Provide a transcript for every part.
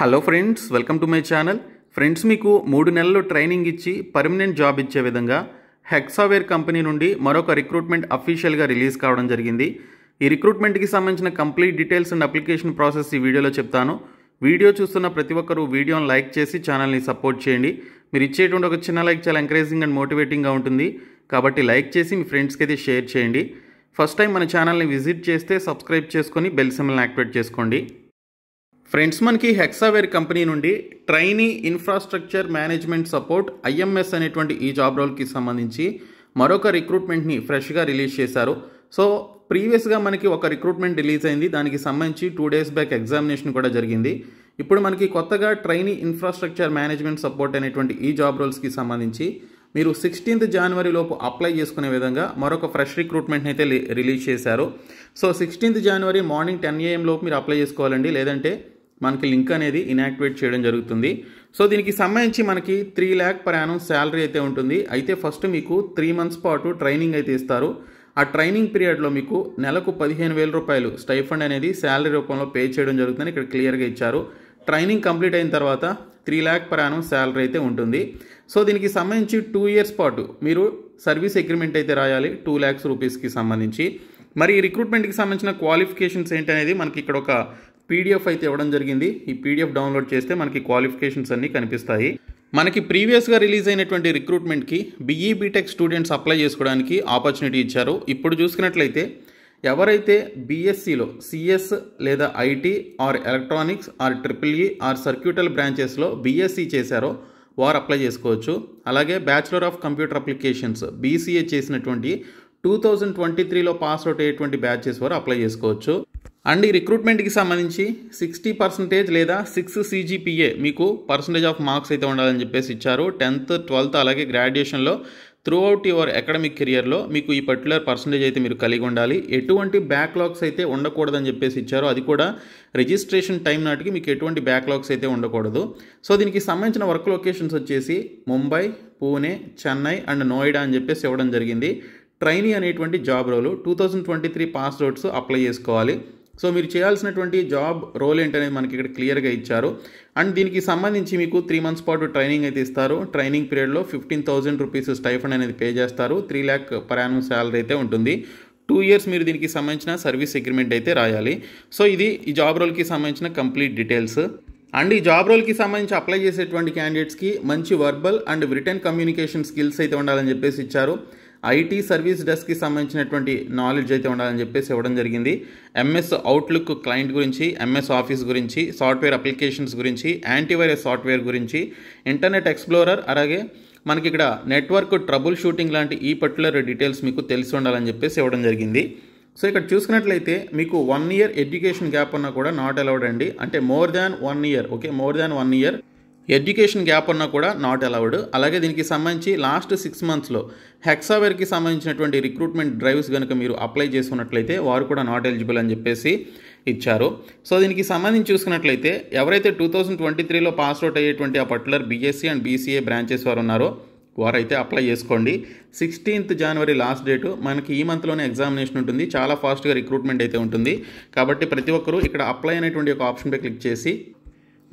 hello friends welcome to my channel friends మీకు మూడు నెలలు ట్రైనింగ్ ఇచ్చి పర్మనెంట్ జాబ్ ఇచ్చే విధంగా హెక్సావేర్ కంపెనీ నుండి మరొక రిక్రూట్మెంట్ అఫీషియల్గా రిలీజ్ కావడం జరిగింది ఈ రిక్రూట్మెంట్కి సంబంధించిన complete details and application process ఈ వీడియోలో చెప్తాను వీడియో చూస్తున్న ప్రతి ఒక్కరూ వీడియోని లైక్ చేసి ఛానల్ని సపోర్ట్ చేయండి మీరు ఇచ్చేటువంటి ఒక చిన్న లైక్ చాలా ఎంకరేజింగ్ అండ్ మోటివేటింగ్గా ఉంటుంది కాబట్టి లైక్ చేసి మీ ఫ్రెండ్స్కి అయితే షేర్ చేయండి ఫస్ట్ టైం మన ఛానల్ని విజిట్ చేస్తే సబ్స్క్రైబ్ చేసుకొని బెల్ యాక్టివేట్ చేసుకోండి ఫ్రెండ్స్ మనకి హెక్సావేర్ కంపెనీ నుండి trainee infrastructure management support IMS అనేటువంటి ఈ జాబ్ రోల్కి సంబంధించి మరొక రిక్రూట్మెంట్ని ఫ్రెష్గా రిలీజ్ చేశారు సో ప్రీవియస్గా మనకి ఒక రిక్రూట్మెంట్ రిలీజ్ అయింది దానికి సంబంధించి టూ డేస్ బ్యాక్ ఎగ్జామినేషన్ కూడా జరిగింది ఇప్పుడు మనకి కొత్తగా ట్రైనీ ఇన్ఫ్రాస్ట్రక్చర్ మేనేజ్మెంట్ సపోర్ట్ అనేటువంటి ఈ జాబ్ రోల్స్కి సంబంధించి మీరు సిక్స్టీన్త్ జనవరి లోపు అప్లై చేసుకునే విధంగా మరొక ఫ్రెష్ రిక్రూట్మెంట్ని అయితే రిలీజ్ చేశారు so sixteenth January morning ten AM లోపు మీరు అప్లై చేసుకోవాలండి లేదంటే మనకి లింక్ అనేది ఇనాక్టివేట్ చేయడం జరుగుతుంది సో దీనికి సంబంధించి మనకి three lakh per annum salary అయితే ఉంటుంది అయితే ఫస్ట్ మీకు త్రీ మంత్స్ పాటు ట్రైనింగ్ అయితే ఇస్తారు ఆ ట్రైనింగ్ పీరియడ్లో మీకు నెలకు పదిహేను వేల రూపాయలు స్టైఫండ్ అనేది శాలరీ రూపంలో పే చేయడం జరుగుతుందని ఇక్కడ క్లియర్గా ఇచ్చారు ట్రైనింగ్ కంప్లీట్ అయిన తర్వాత three lakh per annum salary అయితే ఉంటుంది సో దీనికి సంబంధించి టూ ఇయర్స్ పాటు మీరు సర్వీస్ అగ్రిమెంట్ అయితే రాయాలి టూ ల్యాక్స్ రూపీస్కి సంబంధించి మరి రిక్రూట్మెంట్కి సంబంధించిన క్వాలిఫికేషన్స్ ఏంటనేది మనకి ఇక్కడ ఒక పీడిఎఫ్ అయితే ఇవ్వడం జరిగింది ఈ పీడిఎఫ్ డౌన్లోడ్ చేస్తే మనకి క్వాలిఫికేషన్స్ అన్నీ కనిపిస్తాయి మనకి ప్రీవియస్గా రిలీజ్ అయినటువంటి రిక్రూట్మెంట్కి బిఈ బీటెక్ స్టూడెంట్స్ అప్లై చేసుకోవడానికి ఆపర్చునిటీ ఇచ్చారు ఇప్పుడు చూసుకున్నట్లయితే ఎవరైతే బీఎస్సీలో సిఎస్ లేదా IT or electronics or triple E or circuital బ్రాంచెస్లో బీఎస్సీ చేశారో వారు అప్లై చేసుకోవచ్చు అలాగే bachelor of computer applications BCA చేసినటువంటి టూ థౌజండ్ ట్వంటీ త్రీలో పాస్ అవుట్ అయ్యేటువంటి బ్యాచెస్ వారు అప్లై చేసుకోవచ్చు అండ్ ఈ రిక్రూట్మెంట్కి సంబంధించి సిక్స్టీ పర్సెంటేజ్ లేదా సిక్స్ సీజీపీఏ మీకు పర్సంటేజ్ ఆఫ్ మార్క్స్ అయితే ఉండాలని చెప్పేసి ఇచ్చారు టెన్త్ ట్వెల్త్ అలాగే గ్రాడ్యుయేషన్లో త్రూ అవుట్ యువర్ అకాడమిక్ కెరియర్లో మీకు ఈ పర్టికులర్ పర్సంటేజ్ అయితే మీరు కలిగి ఉండాలి ఎటువంటి బ్యాక్లాగ్స్ అయితే ఉండకూడదని చెప్పేసి ఇచ్చారు అది కూడా రిజిస్ట్రేషన్ టైం నాటికి మీకు ఎటువంటి బ్యాక్లాగ్స్ అయితే ఉండకూడదు సో దీనికి సంబంధించిన వర్క్ లొకేషన్స్ వచ్చేసి ముంబై పూణే చెన్నై అండ్ నోయిడా అని చెప్పేసి ఇవ్వడం జరిగింది ట్రైనీ అనేటువంటి job role two thousand twenty three pass రోడ్స్ అప్లై చేసుకోవాలి సో మీరు చేయాల్సినటువంటి జాబ్ రోల్ ఏంటనేది మనకి ఇక్కడ క్లియర్గా ఇచ్చారు అండ్ దీనికి సంబంధించి మీకు త్రీ మంత్స్ పాటు ట్రైనింగ్ అయితే ఇస్తారు ట్రైనింగ్ పీరియడ్లో ఫిఫ్టీన్ థౌజండ్ రూపీస్ స్టైఫండ్ అనేది పే చేస్తారు త్రీ ల్యాక్ పరాణం శాలరీ అయితే ఉంటుంది టూ ఇయర్స్ మీరు దీనికి సంబంధించిన సర్వీస్ అగ్రిమెంట్ అయితే రాయాలి సో ఇది ఈ జాబ్ రోల్కి సంబంధించిన కంప్లీట్ డీటెయిల్స్ అండ్ ఈ జాబ్ రోల్కి సంబంధించి అప్లై చేసేటువంటి క్యాండిడేట్స్కి మంచి verbal and written communication skills అయితే ఉండాలని చెప్పేసి ఇచ్చారు ఐటీ సర్వీస్ డెస్క్కి సంబంధించినటువంటి నాలెడ్జ్ అయితే ఉండాలని చెప్పేసి ఇవ్వడం జరిగింది ఎంఎస్ అవుట్లుక్ క్లయింట్ గురించి ఎంఎస్ ఆఫీస్ గురించి సాఫ్ట్వేర్ అప్లికేషన్స్ గురించి యాంటీవైరస్ సాఫ్ట్వేర్ గురించి ఇంటర్నెట్ ఎక్స్ప్లోరర్ అలాగే మనకి ఇక్కడ నెట్వర్క్ ట్రబుల్ షూటింగ్ లాంటి ఈ పర్టికులర్ డీటెయిల్స్ మీకు తెలిసి ఉండాలని చెప్పేసి ఇవ్వడం జరిగింది సో ఇక్కడ చూసుకున్నట్లయితే మీకు వన్ ఇయర్ ఎడ్యుకేషన్ గ్యాప్ ఉన్నా కూడా నాట్ అలౌడ్ అండి అంటే more than one year okay more than one year education gap అన్నా కూడా నాట్ అలౌడ్ అలాగే దీనికి సంబంధించి లాస్ట్ సిక్స్ మంత్స్లో హెక్సావేర్కి సంబంధించినటువంటి రిక్రూట్మెంట్ డ్రైవ్స్ కనుక మీరు అప్లై చేసుకున్నట్లయితే వారు కూడా నాట్ ఎలిజిబుల్ అని చెప్పేసి ఇచ్చారు సో దీనికి సంబంధించి చూసుకున్నట్లయితే ఎవరైతే టూ థౌజండ్ ట్వంటీ త్రీలో పాస్ అవుట్ అయ్యేటువంటి ఆ particular BSc and BCA branches వారు ఉన్నారో వారైతే అప్లై చేసుకోండి సిక్స్టీన్త్ జనవరి లాస్ట్ డేటు మనకి ఈ మంత్లోనే ఎగ్జామినేషన్ ఉంటుంది చాలా ఫాస్ట్గా రిక్రూట్మెంట్ అయితే ఉంటుంది కాబట్టి ప్రతి ఒక్కరూ ఇక్కడ అప్లై అనేటువంటి ఒక ఆప్షన్పై క్లిక్ చేసి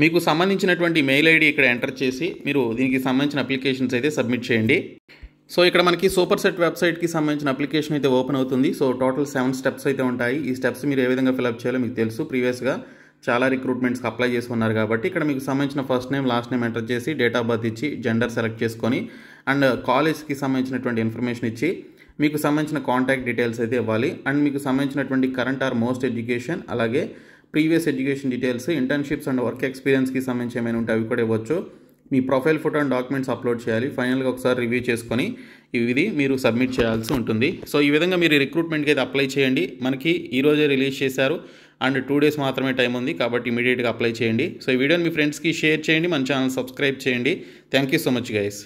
మీకు సంబంధించినటువంటి మెయిల్ ఐడి ఇక్కడ ఎంటర్ చేసి మీరు దీనికి సంబంధించిన అప్లికేషన్స్ అయితే సబ్మిట్ చేయండి సో ఇక్కడ మనకి సూపర్ సెట్ వెబ్సైట్కి సంబంధించిన అప్లికేషన్ అయితే ఓపెన్ అవుతుంది సో టోటల్ సెవెన్ స్టెప్స్ అయితే ఉంటాయి ఈ స్టెప్స్ మీరు ఏ విధంగా ఫిలప్ చేయాలో మీకు తెలుసు ప్రీవియస్గా చాలా రిక్రూట్మెంట్స్కి అప్లై చేసి ఉన్నారు కాబట్టి ఇక్కడ మీకు సంబంధించిన first name last name enter చేసి డేట్ ఆఫ్ బర్త్ ఇచ్చి జెండర్ సెలెక్ట్ చేసుకొని అండ్ కాలేజ్కి సంబంధించినటువంటి ఇన్ఫర్మేషన్ ఇచ్చి మీకు సంబంధించిన కాంటాక్ట్ డీటెయిల్స్ అయితే ఇవ్వాలి అండ్ మీకు సంబంధించినటువంటి కరెంట్ ఆర్ మోస్ట్ ఎడ్యుకేషన్ అలాగే previous education details internships and work ఎక్స్పీరియన్స్కి సంబంధించి ఏమైనా ఉంటే అవి కూడా ఇవ్వచ్చు మీ profile photo and documents upload చేయాలి ఫైనల్గా ఒకసారి రివ్యూ చేసుకొని ఇది మీరు సబ్మిట్ చేయాల్సి ఉంటుంది సో ఈ విధంగా మీరు రిక్రూట్మెంట్కి అయితే అప్లై చేయండి మనకి ఈరోజే రిలీజ్ చేశారు అండ్ టూ డేస్ మాత్రమే టైం ఉంది కాబట్టి ఇమీడియట్గా అప్లై చేయండి సో ఈ వీడియోని మీ ఫ్రెండ్స్కి షేర్ చేయండి మన ఛానల్ సబ్స్క్రైబ్ చేయండి thank you so much guys